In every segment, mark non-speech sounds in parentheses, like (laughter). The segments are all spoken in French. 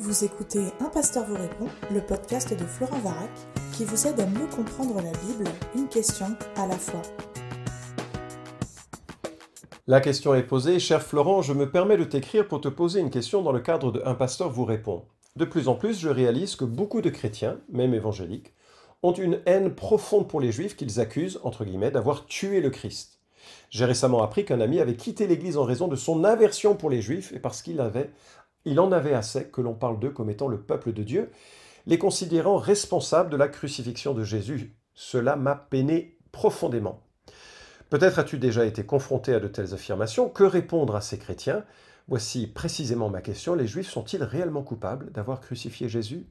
Vous écoutez Un pasteur vous répond, le podcast de Florent Varac, qui vous aide à mieux comprendre la Bible, une question à la fois. La question est posée. Cher Florent, je me permets de t'écrire pour te poser une question dans le cadre de Un pasteur vous répond. De plus en plus, je réalise que beaucoup de chrétiens, même évangéliques, ont une haine profonde pour les juifs qu'ils accusent, entre guillemets, d'avoir tué le Christ. J'ai récemment appris qu'un ami avait quitté l'Église en raison de son aversion pour les Juifs et parce qu'il avait il en avait assez que l'on parle d'eux comme étant le peuple de Dieu, les considérant responsables de la crucifixion de Jésus. Cela m'a peiné profondément. Peut-être as-tu déjà été confronté à de telles affirmations. Que répondre à ces chrétiens Voici précisément ma question. Les Juifs sont-ils réellement coupables d'avoir crucifié Jésus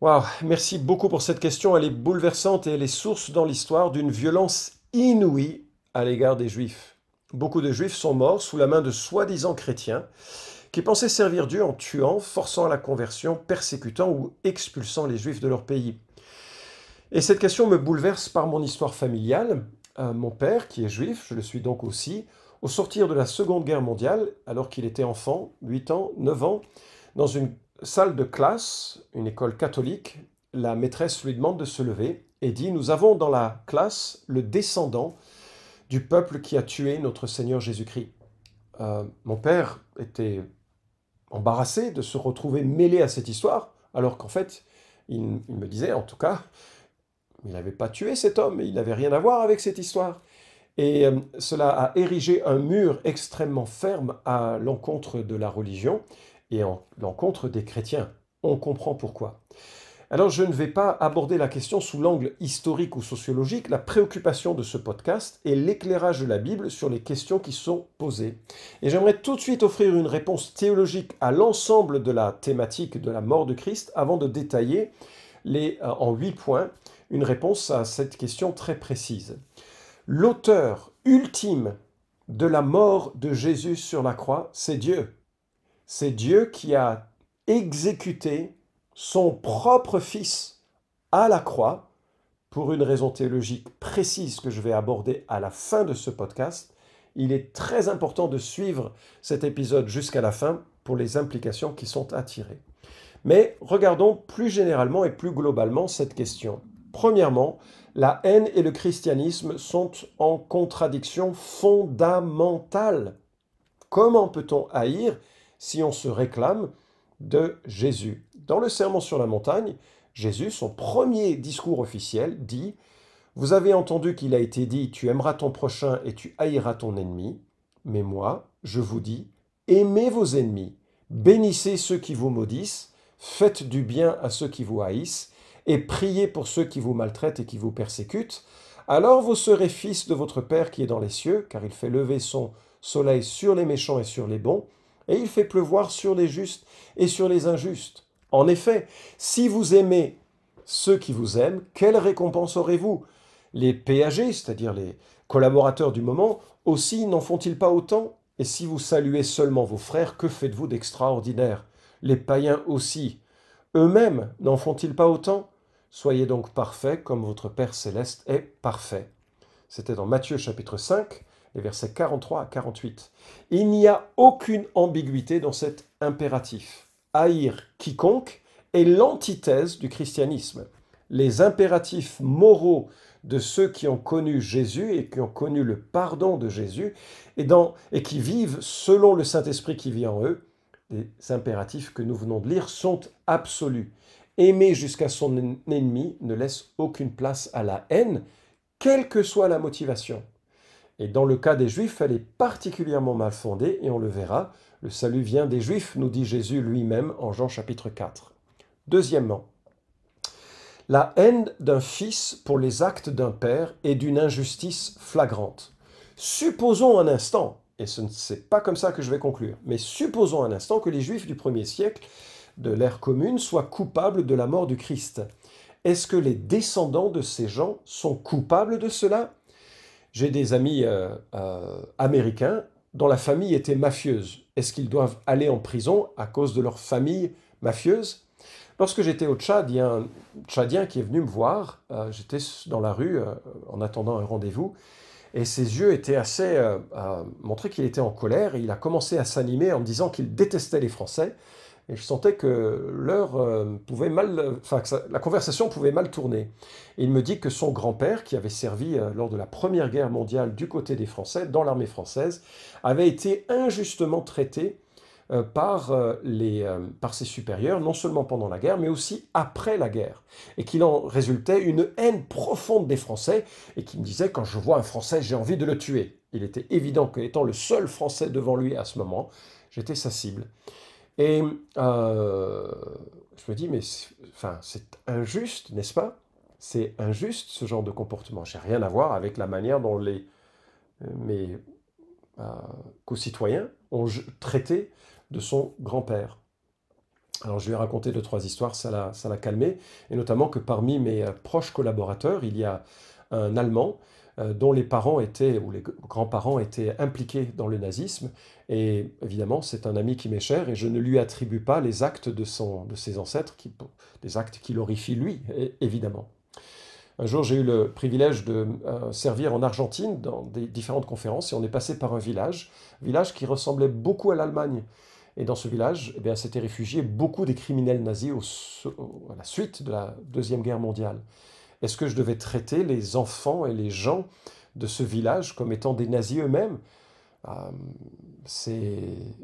Wow, merci beaucoup pour cette question. Elle est bouleversante et elle est source dans l'histoire d'une violence inouïe à l'égard des Juifs. Beaucoup de juifs sont morts sous la main de soi-disant chrétiens qui pensaient servir Dieu en tuant, forçant à la conversion, persécutant ou expulsant les juifs de leur pays. Et cette question me bouleverse par mon histoire familiale. Euh, mon père, qui est juif, je le suis donc aussi, au sortir de la Seconde Guerre mondiale, alors qu'il était enfant, 8 ans, 9 ans, dans une salle de classe, une école catholique, la maîtresse lui demande de se lever et dit Nous avons dans la classe le descendant du peuple qui a tué notre Seigneur Jésus-Christ. Euh, mon père était embarrassé de se retrouver mêlé à cette histoire, alors qu'en fait, il, me disait, en tout cas, il n'avait pas tué cet homme, il n'avait rien à voir avec cette histoire. Et euh, cela a érigé un mur extrêmement ferme à l'encontre de la religion et à l'encontre des chrétiens. On comprend pourquoi. Alors je ne vais pas aborder la question sous l'angle historique ou sociologique, la préoccupation de ce podcast est l'éclairage de la Bible sur les questions qui sont posées. Et j'aimerais tout de suite offrir une réponse théologique à l'ensemble de la thématique de la mort de Christ avant de détailler les, euh, en huit points une réponse à cette question très précise. L'auteur ultime de la mort de Jésus sur la croix, c'est Dieu. C'est Dieu qui a exécuté son propre Fils à la croix, pour une raison théologique précise que je vais aborder à la fin de ce podcast. Il est très important de suivre cet épisode jusqu'à la fin pour les implications qui sont attirées. Mais regardons plus généralement et plus globalement cette question. Premièrement, la haine et le christianisme sont en contradiction fondamentale. Comment peut-on haïr si on se réclame de Jésus dans le serment sur la montagne, Jésus, son premier discours officiel, dit Vous avez entendu qu'il a été dit Tu aimeras ton prochain et tu haïras ton ennemi, mais moi, je vous dis Aimez vos ennemis, bénissez ceux qui vous maudissent, faites du bien à ceux qui vous haïssent, et priez pour ceux qui vous maltraitent et qui vous persécutent. Alors vous serez fils de votre Père qui est dans les cieux, car il fait lever son soleil sur les méchants et sur les bons, et il fait pleuvoir sur les justes et sur les injustes. En effet, si vous aimez ceux qui vous aiment, quelle récompense aurez-vous Les PAG, c'est-à-dire les collaborateurs du moment, aussi n'en font-ils pas autant Et si vous saluez seulement vos frères, que faites-vous d'extraordinaire Les païens aussi, eux-mêmes n'en font-ils pas autant Soyez donc parfaits comme votre Père céleste est parfait. C'était dans Matthieu chapitre 5, les versets 43 à 48. Il n'y a aucune ambiguïté dans cet impératif haïr quiconque est l'antithèse du christianisme. Les impératifs moraux de ceux qui ont connu Jésus et qui ont connu le pardon de Jésus et, qui vivent selon le Saint-Esprit qui vit en eux, les impératifs que nous venons de lire sont absolus. Aimer jusqu'à son ennemi ne laisse aucune place à la haine, quelle que soit la motivation. Et dans le cas des Juifs, elle est particulièrement mal fondée, et on le verra, le salut vient des Juifs, nous dit Jésus lui-même en Jean chapitre 4. Deuxièmement, la haine d'un fils pour les actes d'un père est d'une injustice flagrante. Supposons un instant, et ce n'est pas comme ça que je vais conclure, mais supposons un instant que les Juifs du premier siècle de l'ère commune soient coupables de la mort du Christ. Est-ce que les descendants de ces gens sont coupables de cela J'ai des amis euh, euh, américains dont la famille était mafieuse. Est-ce qu'ils doivent aller en prison à cause de leur famille mafieuse Lorsque j'étais au Tchad, il y a un Tchadien qui est venu me voir. Euh, j'étais dans la rue euh, en attendant un rendez-vous. Et ses yeux étaient assez... Euh, montraient qu'il était en colère. Et il a commencé à s'animer en me disant qu'il détestait les Français, et je sentais que l'heure euh, pouvait mal, enfin la conversation pouvait mal tourner. il me dit que son grand-père, qui avait servi euh, lors de la Première Guerre mondiale du côté des Français, dans l'armée française, avait été injustement traité euh, par, les, par ses supérieurs, non seulement pendant la guerre, mais aussi après la guerre. Et qu'il en résultait une haine profonde des Français, et qu'il me disait, quand je vois un Français, j'ai envie de le tuer. Il était évident qu'étant le seul Français devant lui à ce moment, j'étais sa cible. Et euh, je me dis, mais c'est injuste, n'est-ce pas C'est injuste ce genre de comportement. J'ai rien à voir avec la manière dont les, euh, mes euh, co-citoyens ont traité de son grand-père. Alors je lui ai raconté deux, trois histoires, ça l'a, ça l'a calmé, et notamment que parmi mes proches collaborateurs, il y a un Allemand euh, dont les parents étaient, ou les grands-parents étaient impliqués dans le nazisme. Et évidemment, c'est un ami qui m'est cher et je ne lui attribue pas les actes de, son, ses ancêtres, des actes qui l'horrifient lui, évidemment. Un jour, j'ai eu le privilège de euh, servir en Argentine dans des différentes conférences et on est passé par un village, village qui ressemblait beaucoup à l'Allemagne. Et dans ce village, eh s'étaient réfugiés beaucoup des criminels nazis à la suite de la Deuxième Guerre mondiale. Est-ce que je devais traiter les enfants et les gens de ce village comme étant des nazis eux-mêmes euh,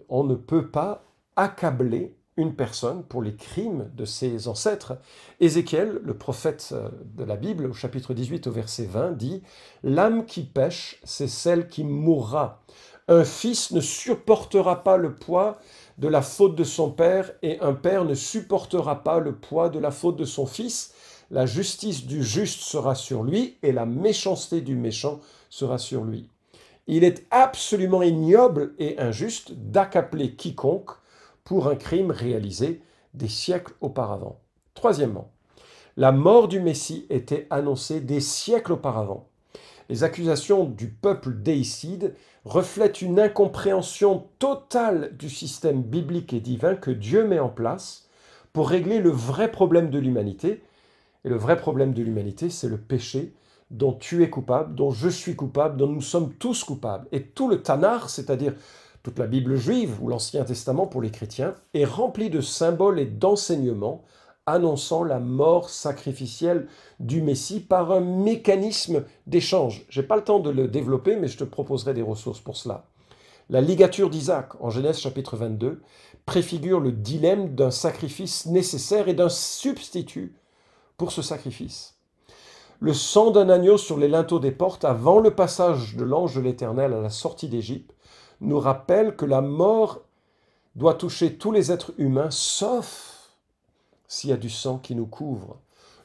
On ne peut pas accabler une personne pour les crimes de ses ancêtres. Ézéchiel, le prophète euh, de la Bible, au chapitre 18 au verset 20, dit ⁇ L'âme qui pêche, c'est celle qui mourra. Un fils ne supportera pas le poids de la faute de son père, et un père ne supportera pas le poids de la faute de son fils. ⁇ la justice du juste sera sur lui et la méchanceté du méchant sera sur lui. Il est absolument ignoble et injuste d'accabler quiconque pour un crime réalisé des siècles auparavant. Troisièmement, la mort du Messie était annoncée des siècles auparavant. Les accusations du peuple déicide reflètent une incompréhension totale du système biblique et divin que Dieu met en place pour régler le vrai problème de l'humanité, et le vrai problème de l'humanité, c'est le péché dont tu es coupable, dont je suis coupable, dont nous sommes tous coupables. Et tout le Tanar, c'est-à-dire toute la Bible juive ou l'Ancien Testament pour les chrétiens, est rempli de symboles et d'enseignements annonçant la mort sacrificielle du Messie par un mécanisme d'échange. Je n'ai pas le temps de le développer, mais je te proposerai des ressources pour cela. La ligature d'Isaac, en Genèse chapitre 22, préfigure le dilemme d'un sacrifice nécessaire et d'un substitut pour ce sacrifice. Le sang d'un agneau sur les linteaux des portes avant le passage de l'ange de l'Éternel à la sortie d'Égypte nous rappelle que la mort doit toucher tous les êtres humains sauf s'il y a du sang qui nous couvre.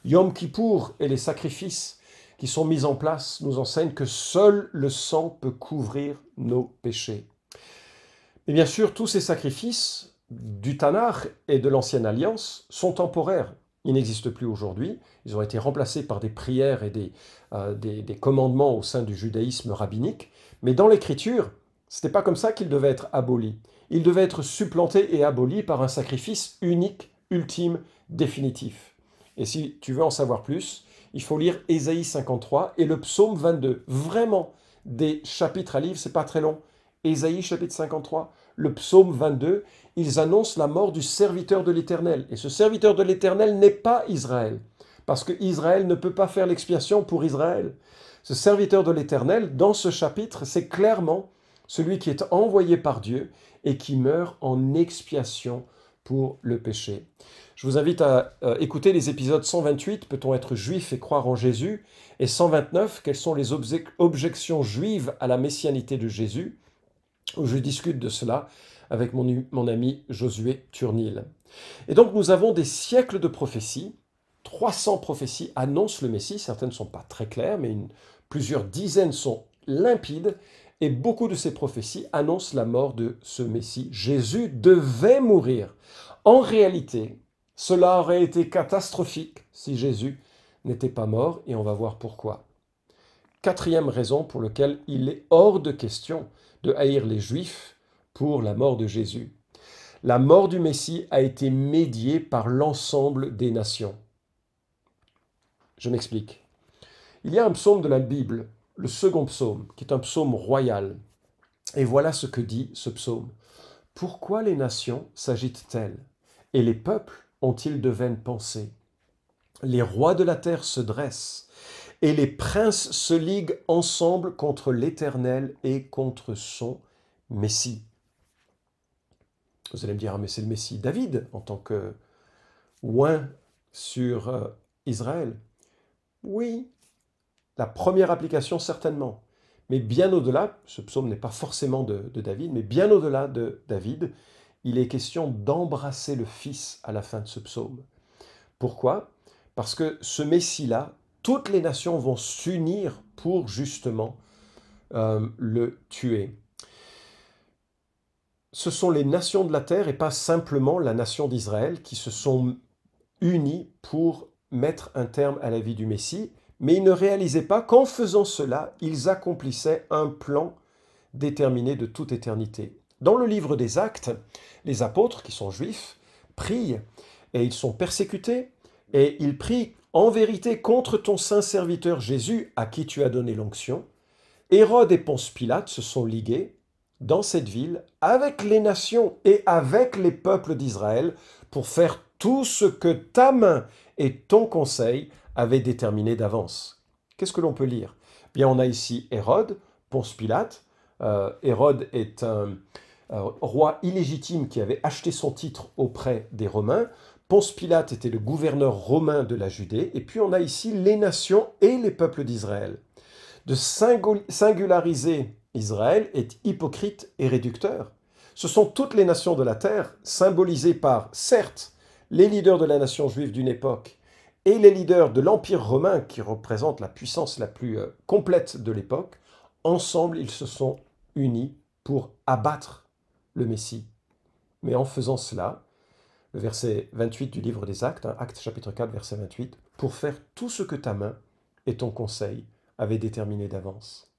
Yom Kippour et les sacrifices qui sont mis en place nous enseignent que seul le sang peut couvrir nos péchés. Mais bien sûr, tous ces sacrifices du Tanakh et de l'Ancienne Alliance sont temporaires. Ils n'existent plus aujourd'hui. Ils ont été remplacés par des prières et des, euh, des, commandements au sein du judaïsme rabbinique. Mais dans l'Écriture, ce pas comme ça qu'ils devaient être abolis. Ils devaient être supplantés et abolis par un sacrifice unique, ultime, définitif. Et si tu veux en savoir plus, il faut lire Ésaïe 53 et le psaume 22. Vraiment, des chapitres à livre, c'est pas très long. Ésaïe chapitre 53, le psaume 22 ils annoncent la mort du serviteur de l'Éternel. Et ce serviteur de l'Éternel n'est pas Israël, parce que Israël ne peut pas faire l'expiation pour Israël. Ce serviteur de l'Éternel, dans ce chapitre, c'est clairement celui qui est envoyé par Dieu et qui meurt en expiation pour le péché. Je vous invite à euh, écouter les épisodes 128, Peut-on être juif et croire en Jésus et 129, Quelles sont les objections juives à la messianité de Jésus où je discute de cela avec mon, ami Josué Turnil. Et donc nous avons des siècles de prophéties. 300 prophéties annoncent le Messie. Certaines ne sont pas très claires, mais plusieurs dizaines sont limpides. Et beaucoup de ces prophéties annoncent la mort de ce Messie. Jésus devait mourir. En réalité, cela aurait été catastrophique si Jésus n'était pas mort, et on va voir pourquoi. Quatrième raison pour laquelle il est hors de question de haïr les Juifs pour la mort de Jésus. La mort du Messie a été médiée par l'ensemble des nations. Je m'explique. Il y a un psaume de la Bible, le second psaume, qui est un psaume royal. Et voilà ce que dit ce psaume. Pourquoi les nations s'agitent-elles Et les peuples ont-ils de vaines pensées Les rois de la terre se dressent, et les princes se liguent ensemble contre l'Éternel et contre son Messie. Vous allez me dire, ah, mais c'est le Messie. David, en tant que oin sur euh, Israël. Oui, la première application certainement. Mais bien au-delà, ce psaume n'est pas forcément de, David, mais bien au-delà de David, il est question d'embrasser le Fils à la fin de ce psaume. Pourquoi Parce que ce Messie-là, toutes les nations vont s'unir pour justement euh, le tuer ce sont les nations de la terre et pas simplement la nation d'Israël qui se sont unies pour mettre un terme à la vie du Messie, mais ils ne réalisaient pas qu'en faisant cela, ils accomplissaient un plan déterminé de toute éternité. Dans le livre des Actes, les apôtres, qui sont juifs, prient et ils sont persécutés, et ils prient en vérité contre ton saint serviteur Jésus, à qui tu as donné l'onction. Hérode et Ponce Pilate se sont ligués dans cette ville avec les nations et avec les peuples d'Israël pour faire tout ce que ta main et ton conseil avaient déterminé d'avance. Qu'est-ce que l'on peut lire Bien, on a ici Hérode, Ponce Pilate. Euh, Hérode est un euh, roi illégitime qui avait acheté son titre auprès des Romains. Ponce Pilate était le gouverneur romain de la Judée. Et puis on a ici les nations et les peuples d'Israël. De singulariser Israël est hypocrite et réducteur. Ce sont toutes les nations de la terre, symbolisées par, certes, les leaders de la nation juive d'une époque et les leaders de l'Empire romain, qui représentent la puissance la plus euh, complète de l'époque, ensemble, ils se sont unis pour abattre le Messie. Mais en faisant cela, verset 28 du livre des Actes, hein, Actes chapitre 4, verset 28, pour faire tout ce que ta main et ton conseil avaient déterminé d'avance.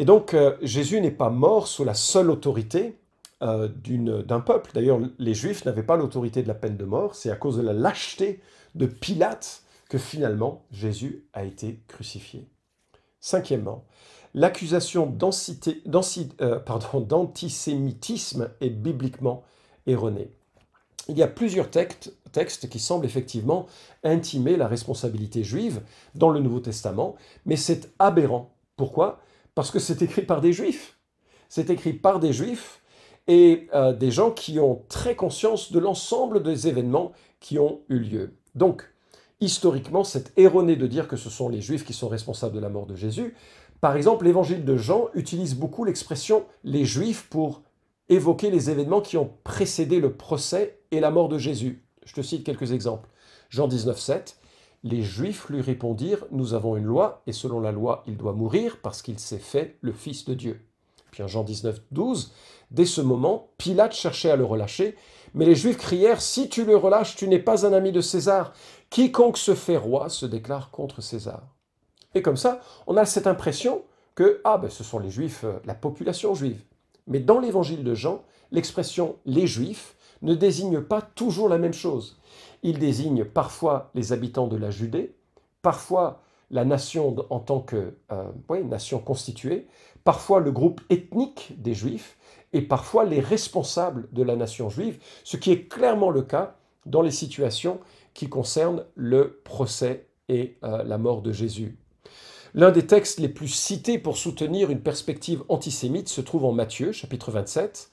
Et donc euh, Jésus n'est pas mort sous la seule autorité euh, d'un peuple. D'ailleurs, les Juifs n'avaient pas l'autorité de la peine de mort. C'est à cause de la lâcheté de Pilate que finalement Jésus a été crucifié. Cinquièmement, l'accusation euh, d'antisémitisme est bibliquement erronée. Il y a plusieurs textes, qui semblent effectivement intimer la responsabilité juive dans le Nouveau Testament, mais c'est aberrant. Pourquoi parce que c'est écrit par des juifs. C'est écrit par des juifs et euh, des gens qui ont très conscience de l'ensemble des événements qui ont eu lieu. Donc, historiquement, c'est erroné de dire que ce sont les juifs qui sont responsables de la mort de Jésus. Par exemple, l'évangile de Jean utilise beaucoup l'expression les juifs pour évoquer les événements qui ont précédé le procès et la mort de Jésus. Je te cite quelques exemples. Jean 19, 7. Les Juifs lui répondirent, Nous avons une loi, et selon la loi, il doit mourir parce qu'il s'est fait le Fils de Dieu. Puis en Jean 19, 12, dès ce moment, Pilate cherchait à le relâcher, mais les Juifs crièrent, Si tu le relâches, tu n'es pas un ami de César. Quiconque se fait roi se déclare contre César. Et comme ça, on a cette impression que, ah, ben, ce sont les Juifs, euh, la population juive. Mais dans l'évangile de Jean, l'expression les Juifs ne désigne pas toujours la même chose. Il désigne parfois les habitants de la Judée, parfois la nation en tant que euh, nation constituée, parfois le groupe ethnique des Juifs et parfois les responsables de la nation juive, ce qui est clairement le cas dans les situations qui concernent le procès et euh, la mort de Jésus. L'un des textes les plus cités pour soutenir une perspective antisémite se trouve en Matthieu chapitre 27,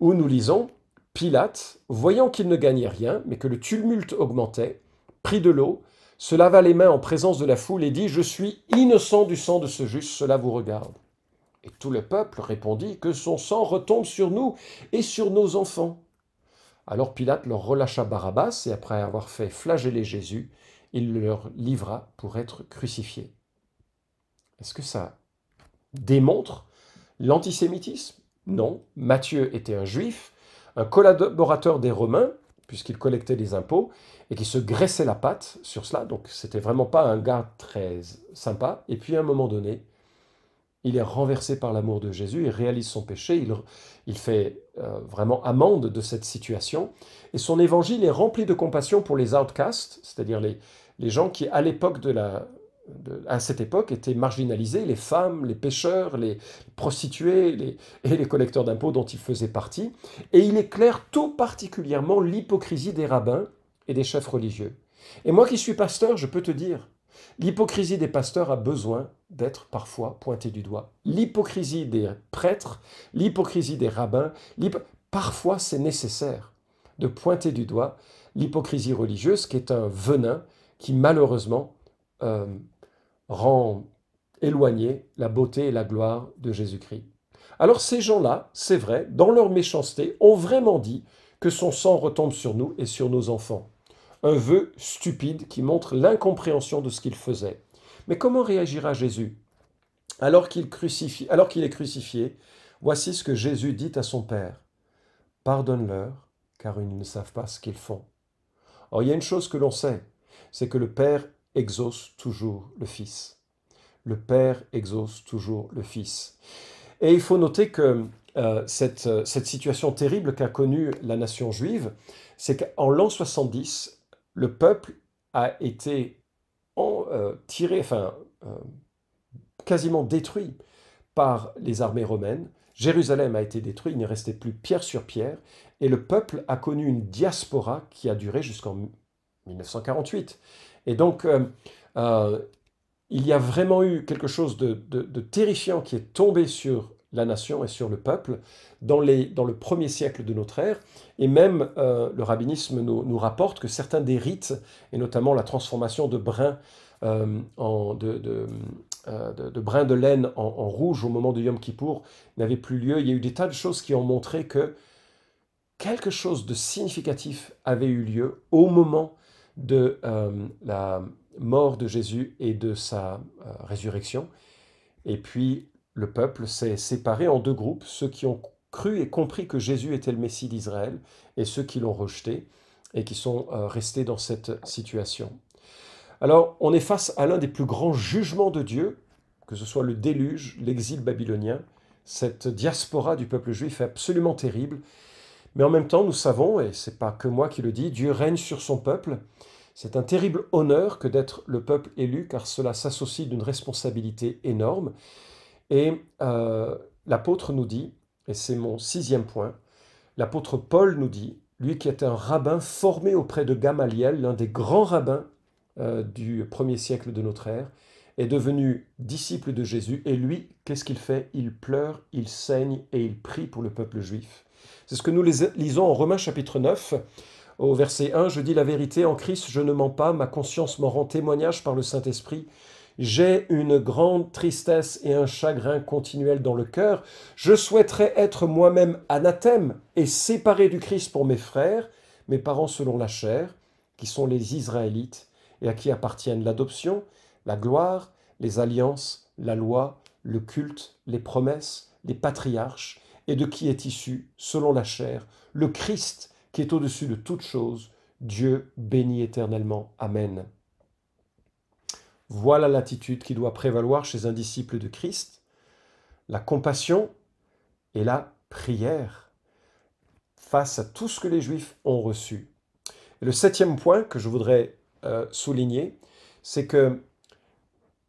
où nous lisons ⁇ Pilate, voyant qu'il ne gagnait rien, mais que le tumulte augmentait, prit de l'eau, se lava les mains en présence de la foule et dit Je suis innocent du sang de ce juste, cela vous regarde. Et tout le peuple répondit Que son sang retombe sur nous et sur nos enfants. Alors Pilate leur relâcha Barabbas, et après avoir fait flageller Jésus, il leur livra pour être crucifié. Est-ce que ça démontre l'antisémitisme Non, Matthieu était un juif, un collaborateur des Romains, puisqu'il collectait les impôts, et qui se graissait la patte sur cela. Donc c'était vraiment pas un gars très sympa. Et puis à un moment donné, il est renversé par l'amour de Jésus, il réalise son péché, il, il fait euh, vraiment amende de cette situation. Et son évangile est rempli de compassion pour les outcasts, c'est-à-dire les, les gens qui, à l'époque de la à cette époque étaient marginalisés, les femmes, les pêcheurs, les prostituées (laughs) et les collecteurs d'impôts dont ils faisaient partie. Et il éclaire tout particulièrement l'hypocrisie des rabbins et des chefs religieux. Et moi qui suis pasteur, je peux te dire, l'hypocrisie des pasteurs a besoin d'être parfois pointée du doigt. L'hypocrisie des prêtres, l'hypocrisie des rabbins, parfois c'est nécessaire de pointer du doigt l'hypocrisie religieuse qui est un venin qui malheureusement euh, rend éloignée la beauté et la gloire de Jésus-Christ. Alors ces gens-là, c'est vrai, dans leur méchanceté, ont vraiment dit que son sang retombe sur nous et sur nos enfants. Un vœu stupide qui montre l'incompréhension de ce qu'il faisait. Mais comment réagira Jésus alors qu'il crucifie, alors qu'il est crucifié Voici ce que Jésus dit à son Père Pardonne-leur, car ils ne savent pas ce qu'ils font. Or, il y a une chose que l'on sait, c'est que le Père exauce toujours le Fils. Le Père exauce toujours le Fils. Et il faut noter que euh, euh, cette, situation terrible qu'a connue la nation juive, c'est qu'en l'an 70, le peuple a été euh, tiré, enfin, quasiment détruit par les armées romaines. Jérusalem a été détruite, il ne restait plus pierre sur pierre, et le peuple a connu une diaspora qui a duré jusqu'en 1948. Et donc, euh, euh, il y a vraiment eu quelque chose de, terrifiant qui est tombé sur la nation et sur le peuple dans, le premier siècle de notre ère. Et même euh, le rabbinisme nous, rapporte que certains des rites, et notamment la transformation de brins de, laine en, rouge au moment de Yom Kippour n'avait plus lieu. Il y a eu des tas de choses qui ont montré que quelque chose de significatif avait eu lieu au moment de euh, la mort de Jésus et de sa euh, résurrection. Et puis le peuple s'est séparé en deux groupes, ceux qui ont cru et compris que Jésus était le Messie d'Israël et ceux qui l'ont rejeté et qui sont euh, restés dans cette situation. Alors on est face à l'un des plus grands jugements de Dieu, que ce soit le déluge, l'exil babylonien. Cette diaspora du peuple juif est absolument terrible mais en même temps, nous savons, et ce n'est pas que moi qui le dis, Dieu règne sur son peuple. C'est un terrible honneur que d'être le peuple élu, car cela s'associe d'une responsabilité énorme. Et euh, l'apôtre nous dit, et c'est mon sixième point, l'apôtre Paul nous dit, lui qui est un rabbin formé auprès de Gamaliel, l'un des grands rabbins euh, du premier siècle de notre ère, est devenu disciple de Jésus, et lui, qu'est-ce qu'il fait Il pleure, il saigne et il prie pour le peuple juif. C'est ce que nous lisons en Romains chapitre 9. Au verset 1, je dis la vérité, en Christ je ne mens pas, ma conscience m'en rend témoignage par le Saint-Esprit. J'ai une grande tristesse et un chagrin continuel dans le cœur. Je souhaiterais être moi-même anathème et séparé du Christ pour mes frères, mes parents selon la chair, qui sont les Israélites, et à qui appartiennent l'adoption, la gloire, les alliances, la loi, le culte, les promesses, les patriarches, et de qui est issu, selon la chair, le Christ qui est au-dessus de toute chose, Dieu béni éternellement. Amen. Voilà l'attitude qui doit prévaloir chez un disciple de Christ, la compassion et la prière face à tout ce que les Juifs ont reçu. le septième point que je voudrais euh, souligner, c'est que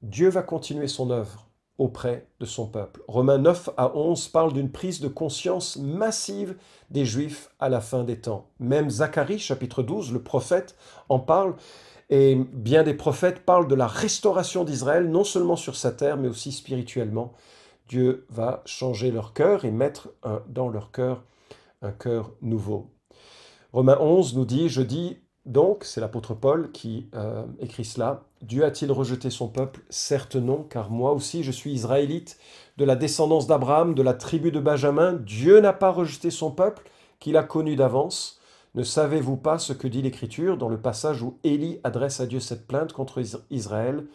Dieu va continuer son œuvre auprès de son peuple. Romains 9 à 11 parle d'une prise de conscience massive des Juifs à la fin des temps. Même Zacharie chapitre 12, le prophète, en parle, et bien des prophètes parlent de la restauration d'Israël, non seulement sur sa terre, mais aussi spirituellement. Dieu va changer leur cœur et mettre dans leur cœur un cœur nouveau. Romains 11 nous dit, je dis donc, c'est l'apôtre Paul qui euh, écrit cela, Dieu a-t-il rejeté son peuple Certes non, car moi aussi je suis israélite, de la descendance d'Abraham, de la tribu de Benjamin. Dieu n'a pas rejeté son peuple, qu'il a connu d'avance. Ne savez-vous pas ce que dit l'Écriture dans le passage où Élie adresse à Dieu cette plainte contre Israël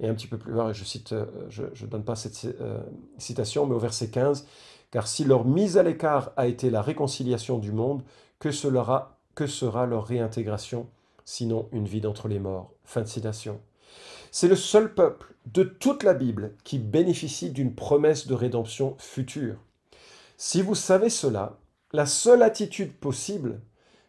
Et un petit peu plus loin, je cite, euh, je ne donne pas cette euh, citation, mais au verset 15, car si leur mise à l'écart a été la réconciliation du monde, que sera leur réintégration sinon une vie d'entre les morts. Fin de citation. C'est le seul peuple de toute la Bible qui bénéficie d'une promesse de rédemption future. Si vous savez cela, la seule attitude possible,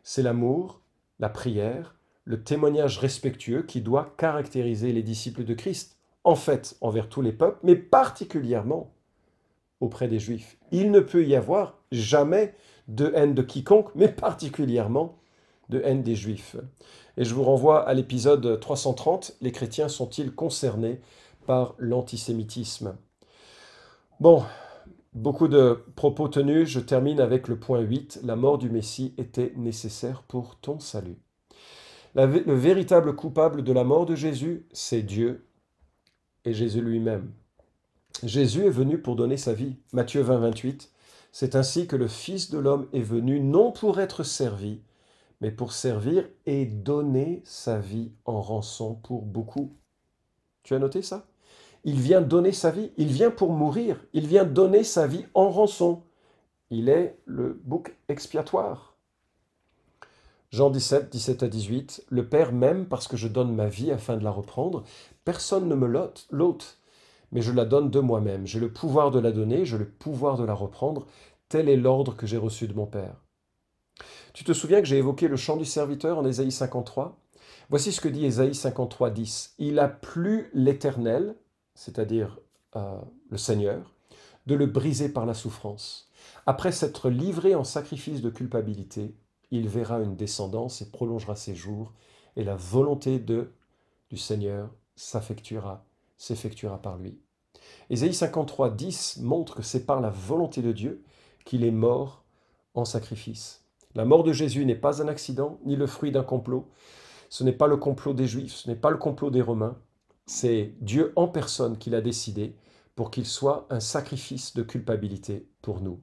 c'est l'amour, la prière, le témoignage respectueux qui doit caractériser les disciples de Christ, en fait envers tous les peuples, mais particulièrement auprès des Juifs. Il ne peut y avoir jamais de haine de quiconque, mais particulièrement de haine des Juifs. Et je vous renvoie à l'épisode 330, Les chrétiens sont-ils concernés par l'antisémitisme Bon, beaucoup de propos tenus, je termine avec le point 8, la mort du Messie était nécessaire pour ton salut. le véritable coupable de la mort de Jésus, c'est Dieu et Jésus lui-même. Jésus est venu pour donner sa vie. Matthieu 20, 28. C'est ainsi que le Fils de l'homme est venu non pour être servi, mais pour servir et donner sa vie en rançon pour beaucoup. Tu as noté ça Il vient donner sa vie, il vient pour mourir, il vient donner sa vie en rançon. Il est le bouc expiatoire. Jean 17, 17 à 18, Le Père m'aime parce que je donne ma vie afin de la reprendre. Personne ne me l'ôte, mais je la donne de moi-même. J'ai le pouvoir de la donner, j'ai le pouvoir de la reprendre. Tel est l'ordre que j'ai reçu de mon Père. Tu te souviens que j'ai évoqué le chant du serviteur en Ésaïe 53 Voici ce que dit Ésaïe 53, 10. Il a plu l'Éternel, c'est-à-dire euh, le Seigneur, de le briser par la souffrance. Après s'être livré en sacrifice de culpabilité, il verra une descendance et prolongera ses jours, et la volonté de, du Seigneur s'effectuera s'effectuera par lui. Ésaïe 53, 10 montre que c'est par la volonté de Dieu qu'il est mort en sacrifice. La mort de Jésus n'est pas un accident, ni le fruit d'un complot. Ce n'est pas le complot des Juifs, ce n'est pas le complot des Romains. C'est Dieu en personne qui l'a décidé pour qu'il soit un sacrifice de culpabilité pour nous.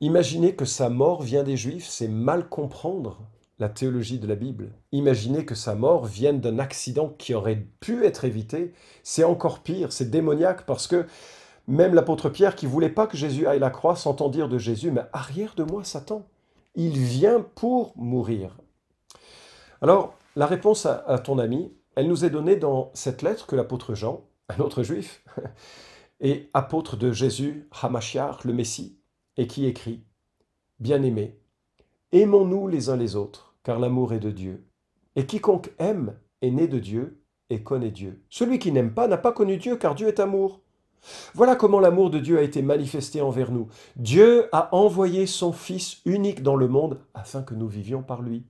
Imaginez que sa mort vient des Juifs, c'est mal comprendre la théologie de la Bible. Imaginer que sa mort vienne d'un accident qui aurait pu être évité, c'est encore pire, c'est démoniaque parce que même l'apôtre Pierre, qui voulait pas que Jésus aille la croix, s'entend dire de Jésus, mais arrière de moi, Satan, il vient pour mourir. Alors, la réponse à, ton ami, elle nous est donnée dans cette lettre que l'apôtre Jean, un autre juif, (laughs) est apôtre de Jésus, Hamashiach, le Messie, et qui écrit Bien-aimés, aimons-nous les uns les autres, car l'amour est de Dieu. Et quiconque aime est né de Dieu et connaît Dieu. Celui qui n'aime pas n'a pas connu Dieu, car Dieu est amour. Voilà comment l'amour de Dieu a été manifesté envers nous. Dieu a envoyé son Fils unique dans le monde afin que nous vivions par lui.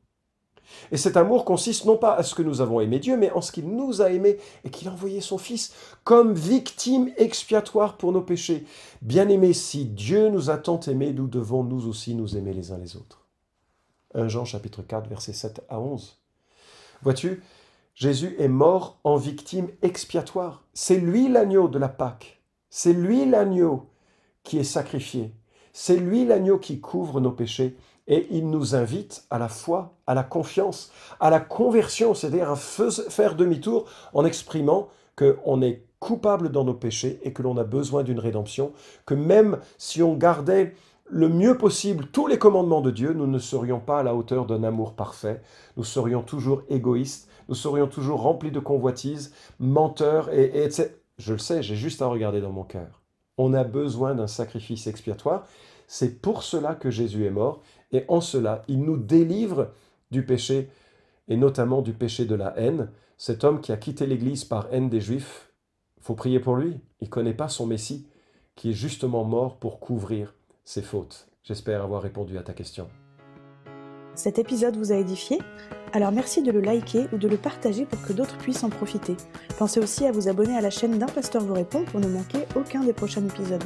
Et cet amour consiste non pas à ce que nous avons aimé Dieu, mais en ce qu'il nous a aimés et qu'il a envoyé son Fils comme victime expiatoire pour nos péchés. bien aimé, si Dieu nous a tant aimés, nous devons nous aussi nous aimer les uns les autres. 1 Jean chapitre 4, versets 7 à 11. Vois-tu, Jésus est mort en victime expiatoire. C'est lui l'agneau de la Pâque. C'est lui l'agneau qui est sacrifié. C'est lui l'agneau qui couvre nos péchés. Et il nous invite à la foi, à la confiance, à la conversion, c'est-à-dire à faire demi-tour en exprimant qu'on est coupable dans nos péchés et que l'on a besoin d'une rédemption, que même si on gardait le mieux possible tous les commandements de Dieu, nous ne serions pas à la hauteur d'un amour parfait, nous serions toujours égoïstes, nous serions toujours remplis de convoitises, menteurs, et, etc. Je le sais, j'ai juste à regarder dans mon cœur. On a besoin d'un sacrifice expiatoire. C'est pour cela que Jésus est mort, et en cela, il nous délivre du péché, et notamment du péché de la haine. Cet homme qui a quitté l'Église par haine des Juifs, faut prier pour lui. Il ne connaît pas son Messie, qui est justement mort pour couvrir ses fautes. J'espère avoir répondu à ta question. Cet épisode vous a édifié Alors merci de le liker ou de le partager pour que d'autres puissent en profiter. Pensez aussi à vous abonner à la chaîne d'un pasteur vous répond pour ne manquer aucun des prochains épisodes.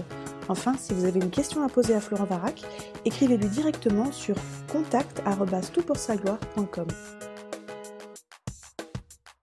Enfin, si vous avez une question à poser à Florent Varac, écrivez-lui directement sur contact@toutpoursagloire.com.